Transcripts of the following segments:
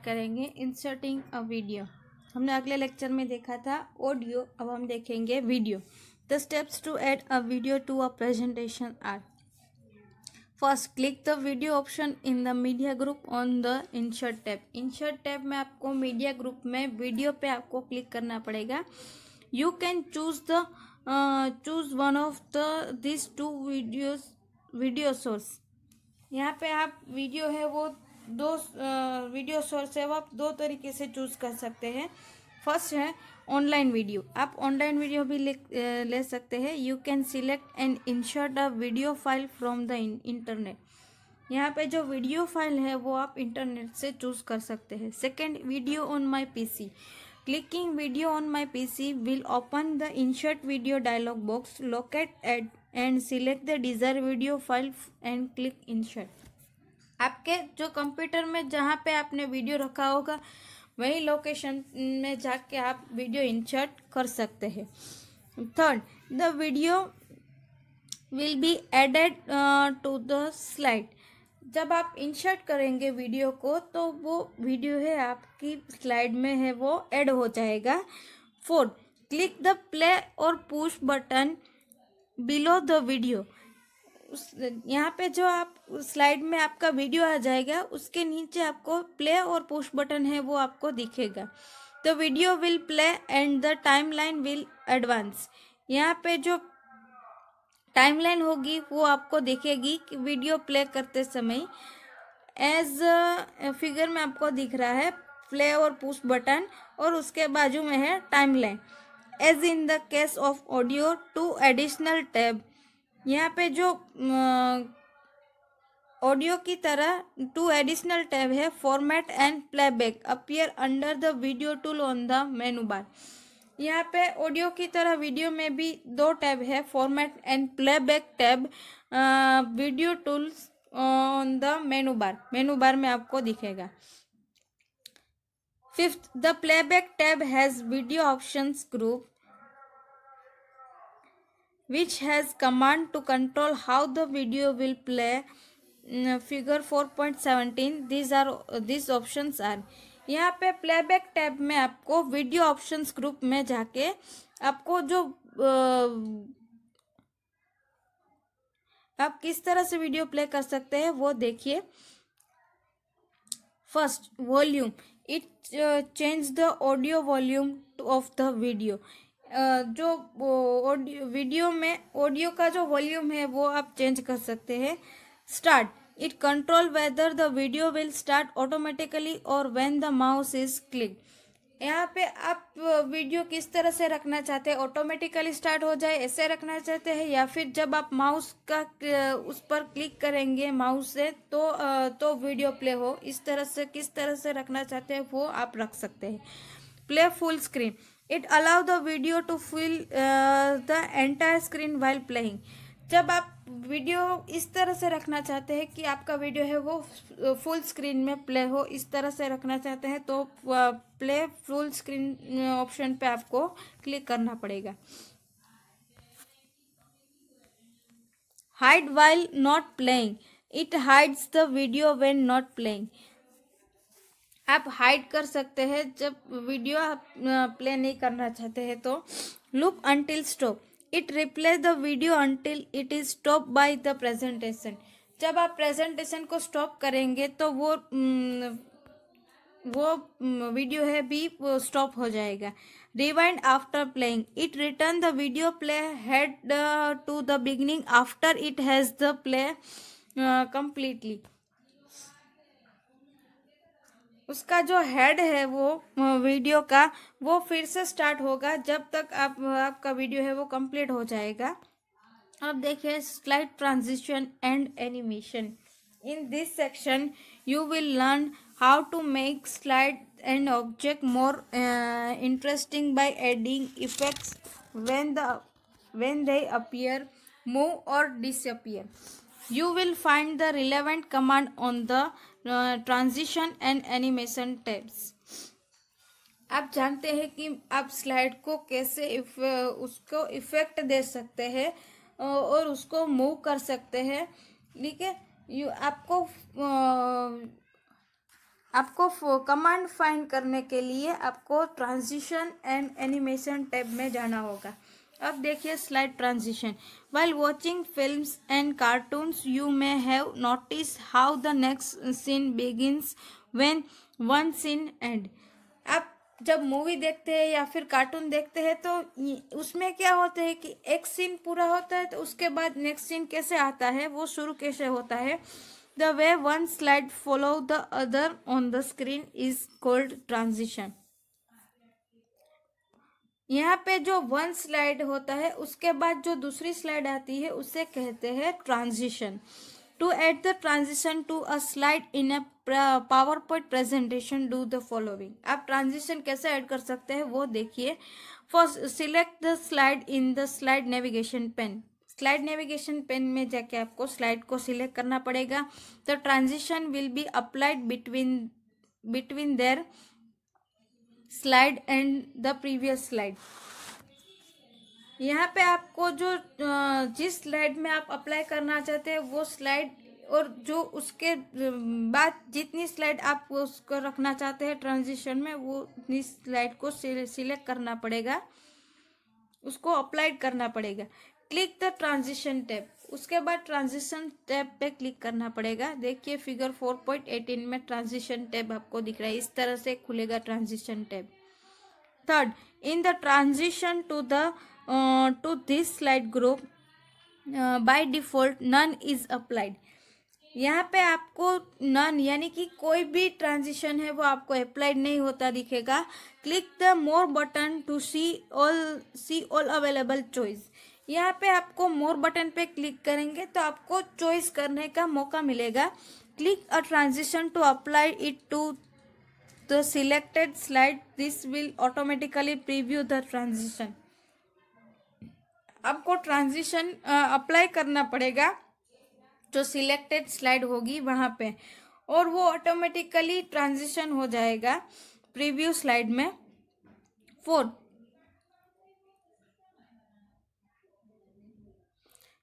Start करेंगे inserting a video हमने अगले लेक्चर में देखा था ऑडियो अब हम देखेंगे video the steps to add a video to a presentation are first click the video option in the media group on the insert tab insert tab में आपको मीडिया ग्रुप में वीडियो पे आपको क्लिक करना पड़ेगा you can choose the choose one of the this two videos video source यहाँ पे आप वीडियो है वो दो वीडियो सोर्स है वो आप दो तरीके से चूज़ कर सकते हैं फर्स्ट है ऑनलाइन वीडियो आप ऑनलाइन वीडियो भी ले ले सकते हैं you can select and insert a video file from the internet यहाँ पे जो वीडियो फाइल है वो आप इंटरनेट से चूज़ कर सकते हैं second video on my PC clicking video on my PC will open the insert video dialog box locate add and select the desire video file and click insert आपके जो computer में जहाँ पे आपने वीडियो रखा होगा वही लोकेशन में जाके आप वीडियो इंसर्ट कर सकते हैं third the video will be added to the slide जब आप इंसर्ट करेंगे वीडियो को तो वो वीडियो है आपकी स्लाइड में है वो ऐड हो जाएगा फोर्थ क्लिक द प्ले और push button below the video उस यहाँ पे जो आप स्लाइड में आपका वीडियो आ जाएगा उसके नीचे आपको प्ले और पुश बटन है वो आपको दिखेगा तो video will play and the time line will advance यहाँ पे जो टाइम लाइन होगी वो आपको दिखेगी कि वीडियो प्ले करते समय एज फिगर में आपको दिख रहा है प्ले और पुश बटन और उसके बाजू में है time line as in the case of audio two additional tab यहाँ पे जो ऑडियो की तरह टू एडिशनल टैब है format and playback appear under the video tool on the menu bar यहाँ पे ऑडियो की तरह वीडियो में भी दो टैब है format and playback tab video tools on the menu bar menu bar में आपको दिखेगा fifth the playback tab has video options group which has command to control how the video will play mm, figure 4.17 these are these options are यहाँ पे playback tab में आपको video options group में जाके आपको जो आप किस तरह से वीडियो प्ले कर सकते हैं वो देखिए first volume it change the audio volume of the video जो ऑडियो वीडियो में ऑडियो का जो वॉल्यूम है वो आप चेंज कर सकते हैं start it control whether the video will start automatically और when the mouse is click यहाँ पे आप वीडियो किस तरह से रखना चाहते हैं ऑटोमेटिकली स्टार्ट हो जाए ऐसे रखना चाहते हैं या फिर जब आप माउस का उस पर क्लिक करेंगे माउस से तो तो वीडियो प्ले हो इस तरह से किस तरह से रखना चाहते हैं वो आप रख सकते हैं play full screen it allow the video to fill the entire screen while playing जब आप वीडियो इस तरह से रखना चाहते हैं कि आपका वीडियो है वो फुल uh, स्क्रीन में प्ले हो इस तरह से रखना चाहते हैं तो प्ले फुल स्क्रीन ऑप्शन पे आपको क्लिक करना पड़ेगा hide while not playing it hides the video when not playing आप हाइड कर सकते हैं जब वीडियो आप प्ले नहीं करना चाहते हैं तो loop until stop it replace the video until it is stop by the presentation जब आप प्रेजेंटेशन को स्टॉप करेंगे तो वो वो वीडियो है भी वो स्टॉप हो जाएगा rewind after playing it return the video play head to the beginning after it has the play completely उसका जो हेड है वो वीडियो का वो फिर से स्टार्ट होगा जब तक आप आपका वीडियो है वो कंप्लीट हो जाएगा अब देखिए slide transition and animation in this section you will learn how to make slide and object more interesting by adding effects when the when they appear move और disappear you will find the relevant command on the transition and animation tabs आप जानते हैं कि आप slide को कैसे if, उसको effect दे सकते हैं और उसको मूव कर सकते हैं ठीक है यू आपको आपको कमांड फाइंड करने के लिए आपको ट्रांजिशन एंड एनिमेशन टैब में जाना होगा अब देखिए slide transition while watching film and cartoons you may have notice how the next scene begins when one scene end आप जब मूवी देखते हैं या फिर कार्टून देखते हैं तो उसमें क्या होता है कि एक सीन पूरा होता है तो उसके बाद नेक्स्ट सीन कैसे आता है वो शुरू कैसे होता है the way one slide follow the other on the screen is called transition यहाँ पे जो वन स्लाइड होता है उसके बाद जो दूसरी स्लाइड आती है उसे कहते हैं transition to add the transition to a slide in a PowerPoint presentation do the following आप ट्रांजिशन कैसे ऐड कर सकते हैं वो देखिए first select the slide in the slide navigation pane slide navigation pane में जाके आपको स्लाइड को सिलेक्ट करना पड़ेगा तो transition will be applied between between their slide and the previous slide यहाँ पे आपको जो जिस स्लाइड में आप अप्लाई करना चाहते हैं वो स्लाइड और जो उसके बाद जितनी स्लाइड आप उसको रखना चाहते हैं ट्रांजिशन में वो उतनी स्लाइड को सिलेक्ट करना पड़ेगा उसको अप्लाइड करना पड़ेगा क्लिक द ट्रांजिशन टैब उसके बाद ट्रांजिशन टैब पे क्लिक करना पड़ेगा देखिए फिगर 4.18 में ट्रांजिशन टैब आपको दिख रहा है इस तरह से खुलेगा transition tab third in the transition to the to this slide group by default none is applied यहाँ पे आपको नन यानी कि कोई भी ट्रांजिशन है वो आपको अप्लाइड नहीं होता दिखेगा click the more button to see all see all available choice यहाँ पे आपको मोर बटन पे क्लिक करेंगे तो आपको चॉइस करने का मौका मिलेगा click a transition to apply it to the selected slide this will automatically preview the transition आपको ट्रांजिशन अप्लाई करना पड़ेगा जो सिलेक्टेड स्लाइड होगी वहाँ पे और वो ऑटोमेटिकली ट्रांजिशन हो जाएगा प्रीव्यू स्लाइड में fourth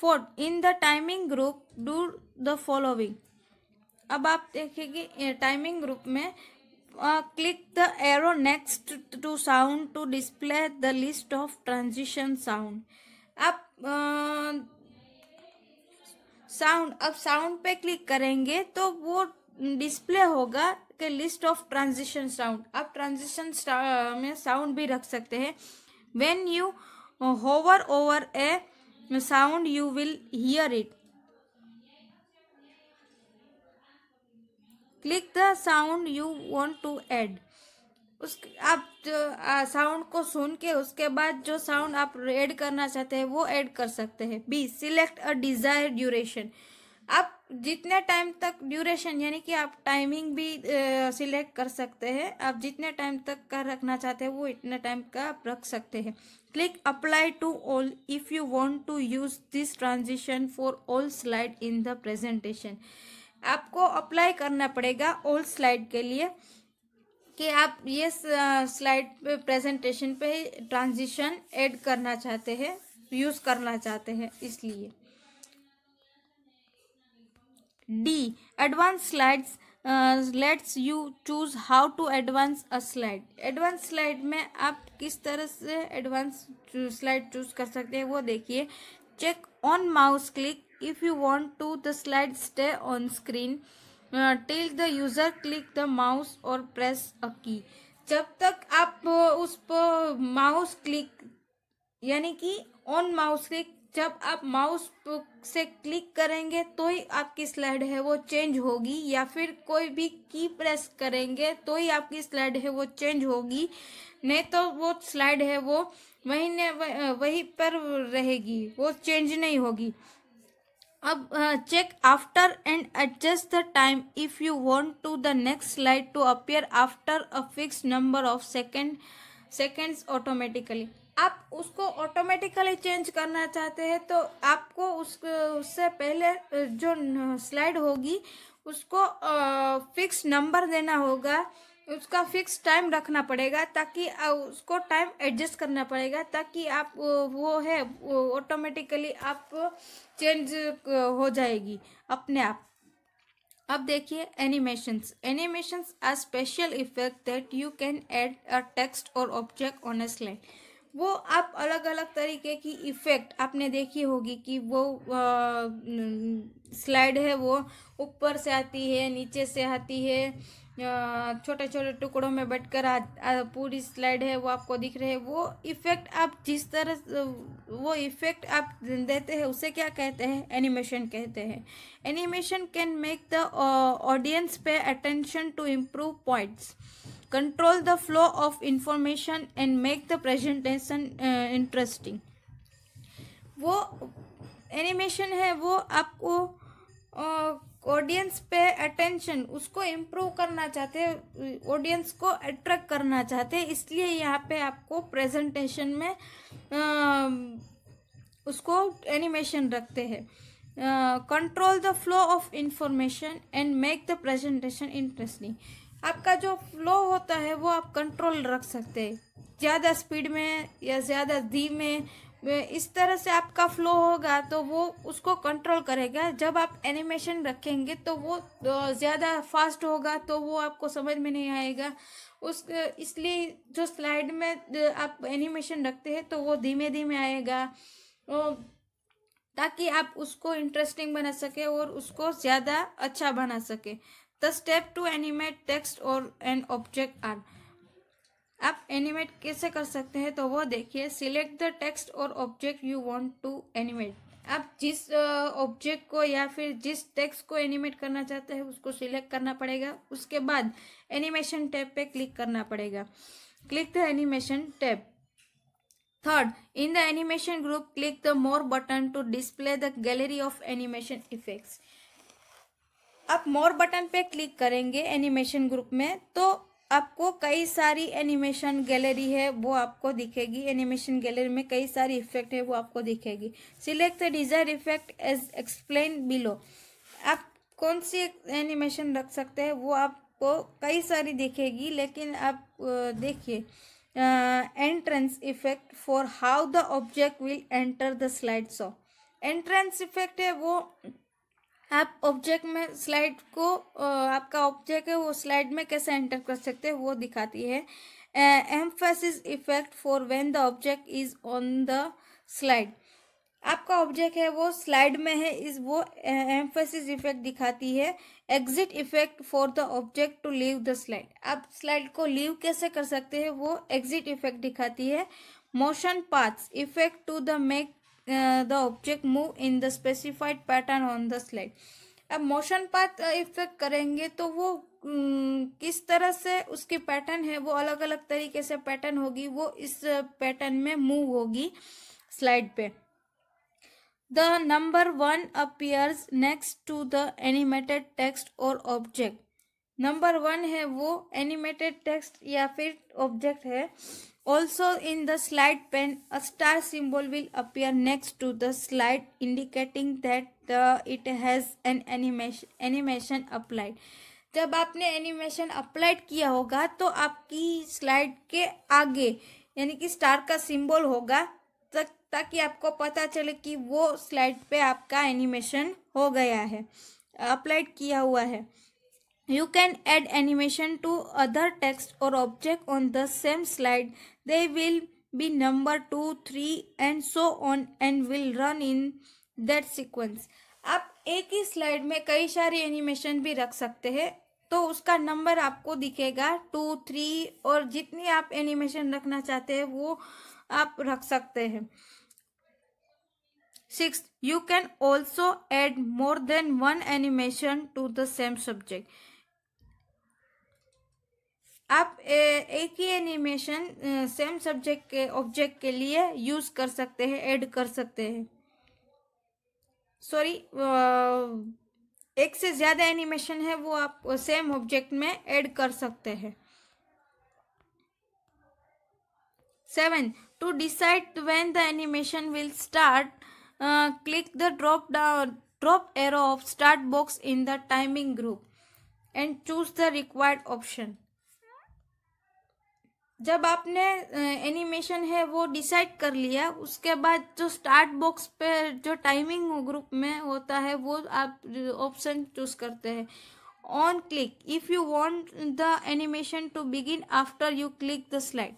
fourth in the timing group do the following अब आप देखेंगे टाइमिंग ग्रुप में click the arrow next to sound to display the list of transition sound आप साउंड अब साउंड पे क्लिक करेंगे तो वो डिस्प्ले होगा के लिस्ट ऑफ ट्रांजिशन साउंड आप ट्रांजिशन में साउंड भी रख सकते हैं when you hover over a sound you will hear it click the sound you want to add उस आप साउंड को सुन के उसके बाद जो साउंड आप ऐड करना चाहते हैं वो ऐड कर सकते हैं B select a desire duration आप जितने टाइम तक ड्यूरेशन यानी कि आप टाइमिंग भी सिलेक्ट कर सकते हैं आप जितने टाइम तक का रखना चाहते हैं वो इतने टाइम का आप रख सकते हैं click apply to all if you want to use this transition for all slide in the presentation आपको अप्लाई करना पड़ेगा ऑल स्लाइड के लिए कि आप ये स्लाइड पे प्रेजेंटेशन पे ट्रांजिशन ऐड करना चाहते हैं यूज़ करना चाहते हैं इसलिए D advance slides lets you choose how to advance a slide advance slide में आप किस तरह से एडवांस स्लाइड चूज कर सकते हैं वो देखिए check on mouse click if you want to the slide stay on screen till the user click the mouse और प्रेस अ की जब तक आप उस पर माउस क्लिक यानी कि ऑन माउस क्लिक जब आप माउस से क्लिक करेंगे तो ही आपकी स्लाइड है वो चेंज होगी या फिर कोई भी की प्रेस करेंगे तो ही आपकी स्लाइड है वो चेंज होगी नहीं तो वो स्लाइड है वो वहीं ने वहीं पर रहेगी वो चेंज नहीं होगी अब check after and adjust the time if you want to the next slide to appear after a fix number of second seconds automatically आप उसको ऑटोमेटिकली चेंज करना चाहते हैं तो आपको उस उससे पहले जो स्लाइड होगी उसको फिक्स नंबर देना होगा उसका फिक्स टाइम रखना पड़ेगा ताकि उसको टाइम एडजस्ट करना पड़ेगा ताकि आप वो है ऑटोमेटिकली आप चेंज हो जाएगी अपने आप अब देखिए animations animations are special effect that you can add a text और ऑब्जेक्ट ऑन अ स्लाइड वो आप अलग अलग तरीके की इफ़ेक्ट आपने देखी होगी कि वो स्लाइड है वो ऊपर से आती है नीचे से आती है छोटे छोटे टुकड़ों में बटकर पूरी स्लाइड है वो आपको दिख रहे है वो इफ़ेक्ट आप जिस तरह वो इफ़ेक्ट आप देते हैं उसे क्या कहते हैं एनिमेशन कहते हैं animation can make the audience pay attention to improve points control the flow of information and make the presentation uh, interesting वो एनिमेशन है वो आपको ऑडियंस uh, पे अटेंशन उसको इम्प्रूव करना चाहते हैं ऑडियंस को अट्रैक्ट करना चाहते इसलिए यहाँ पे आपको प्रेजेंटेशन में आ, um, उसको एनिमेशन रखते हैं control the flow of information and make the presentation interesting आपका जो फ्लो होता है वो आप कंट्रोल रख सकते हैं ज़्यादा स्पीड में या ज़्यादा धीमे इस तरह से आपका फ्लो होगा तो वो उसको कंट्रोल करेगा जब आप एनिमेशन रखेंगे तो वो ज़्यादा फास्ट होगा तो वो आपको समझ में नहीं आएगा उस इसलिए जो स्लाइड में आप एनिमेशन रखते हैं तो वो धीमे धीमे आएगा ताकि आप उसको इंटरेस्टिंग बना सके और उसको ज़्यादा अच्छा बना सके the step to animate text और एन ऑब्जेक्ट आर आप एनिमेट कैसे कर सकते हैं तो वो देखिए सिलेक्ट द टेक्स्ट और object you want to animate आप जिस ऑब्जेक्ट uh, को या फिर जिस टेक्स्ट को एनिमेट करना चाहते हैं उसको सिलेक्ट करना पड़ेगा उसके बाद एनिमेशन टैब पे क्लिक करना पड़ेगा click the animation tab third in the animation group click the more button to display the gallery of animation effects आप मोर बटन पे क्लिक करेंगे एनिमेशन ग्रुप में तो आपको कई सारी एनिमेशन गैलरी है वो आपको दिखेगी एनिमेशन गैलरी में कई सारी इफेक्ट है वो आपको दिखेगी select the desire effect as explain below आप कौन सी एनिमेशन रख सकते हैं वो आपको कई सारी दिखेगी लेकिन आप देखिए entrance effect for how the object will enter the slide so entrance effect है वो आप ऑब्जेक्ट में स्लाइड को आपका ऑब्जेक्ट है वो स्लाइड में कैसे एंटर कर सकते हैं वो दिखाती है emphasis effect for when the object is on the slide आपका ऑब्जेक्ट है वो स्लाइड में है इस वो एम्फेसिस इफेक्ट दिखाती है exit effect for the object to leave the slide आप स्लाइड को लीव कैसे कर सकते हैं वो एग्जिट इफेक्ट दिखाती है motion paths effect to the make the uh, the object move in the specified pattern on the slide अब मोशन पाथ इफेक्ट करेंगे तो वो mm, किस तरह से उसके पैटर्न है वो अलग अलग तरीके से पैटर्न होगी वो इस पैटर्न uh, में मूव होगी स्लाइड पे the number one appears next to the animated text और ऑब्जेक्ट नंबर वन है वो एनिमेटेड टेक्स्ट या फिर ऑब्जेक्ट है also in the slide pen a star symbol will appear next to the slide indicating that uh, it has an animation animation applied जब आपने animation applied किया होगा तो आपकी स्लाइड के आगे यानी कि स्टार का सिंबल होगा तक ताकि आपको पता चले कि वो स्लाइड पे आपका एनिमेशन हो गया है अप्लाइड किया हुआ है you can add animation to other text और object on the same slide They will be number 2 3 and so on and will run in that sequence. आप एक ही स्लाइड में कई सारी एनिमेशन भी रख सकते हैं तो उसका नंबर आपको दिखेगा टू थ्री और जितनी आप एनिमेशन रखना चाहते हैं वो आप रख सकते हैं six you can also add more than one animation to the same subject आप एक ही एनिमेशन सेम सब्जेक्ट के ऑब्जेक्ट के लिए यूज़ कर सकते हैं ऐड कर सकते हैं सॉरी एक से ज़्यादा एनिमेशन है वो आप सेम ऑब्जेक्ट में ऐड कर सकते हैं seven to decide when the animation will start click the drop drop arrow of start box in the timing group and choose the required option जब आपने एनिमेशन है वो डिसाइड कर लिया उसके बाद जो स्टार्ट बॉक्स पे जो टाइमिंग ग्रुप में होता है वो आप ऑप्शन चूज करते हैं on click if you want the animation to begin after you click the slide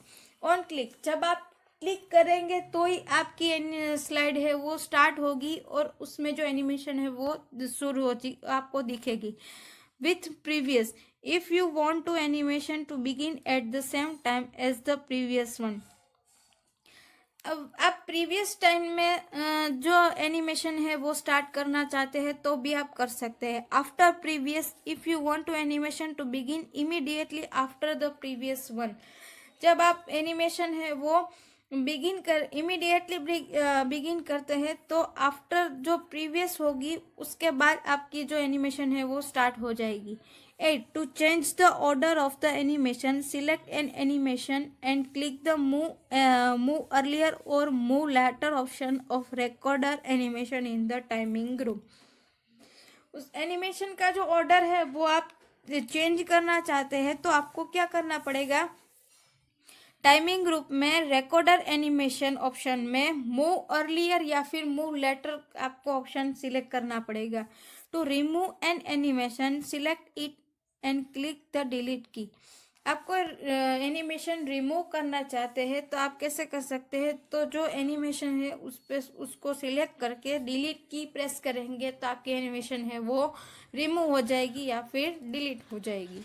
on click जब आप क्लिक करेंगे तो ही आपकी स्लाइड है वो स्टार्ट होगी और उसमें जो एनिमेशन है वो शुरू हो आपको दिखेगी with previous if you want to animation to begin at the same time as the previous one अब आप प्रीवियस टाइम में जो एनिमेशन है वो स्टार्ट करना चाहते हैं तो भी आप कर सकते हैं after previous if you want to animation to begin immediately after the previous one जब आप एनिमेशन है वो बिगिन कर इमीडिएटली बिगिन करते हैं तो आफ्टर जो प्रीवियस होगी उसके बाद आपकी जो एनिमेशन है वो स्टार्ट हो जाएगी 8. To change the order of the animation, select an animation and click the move, uh, move earlier or move later option of recorder animation in the timing group. उस एनिमेशन का जो order है वो आप change करना चाहते हैं तो आपको क्या करना पड़ेगा टाइमिंग ग्रुप में रिकॉर्डर एनिमेशन ऑप्शन में मूव अर्लियर या फिर मूव लेटर आपको ऑप्शन सिलेक्ट करना पड़ेगा to remove an animation select it and click the delete key आपको एनिमेशन रिमूव करना चाहते हैं तो आप कैसे कर सकते हैं तो जो एनिमेशन है उस पर उसको सिलेक्ट करके डिलीट की प्रेस करेंगे तो आपकी एनिमेशन है वो रिमूव हो जाएगी या फिर डिलीट हो जाएगी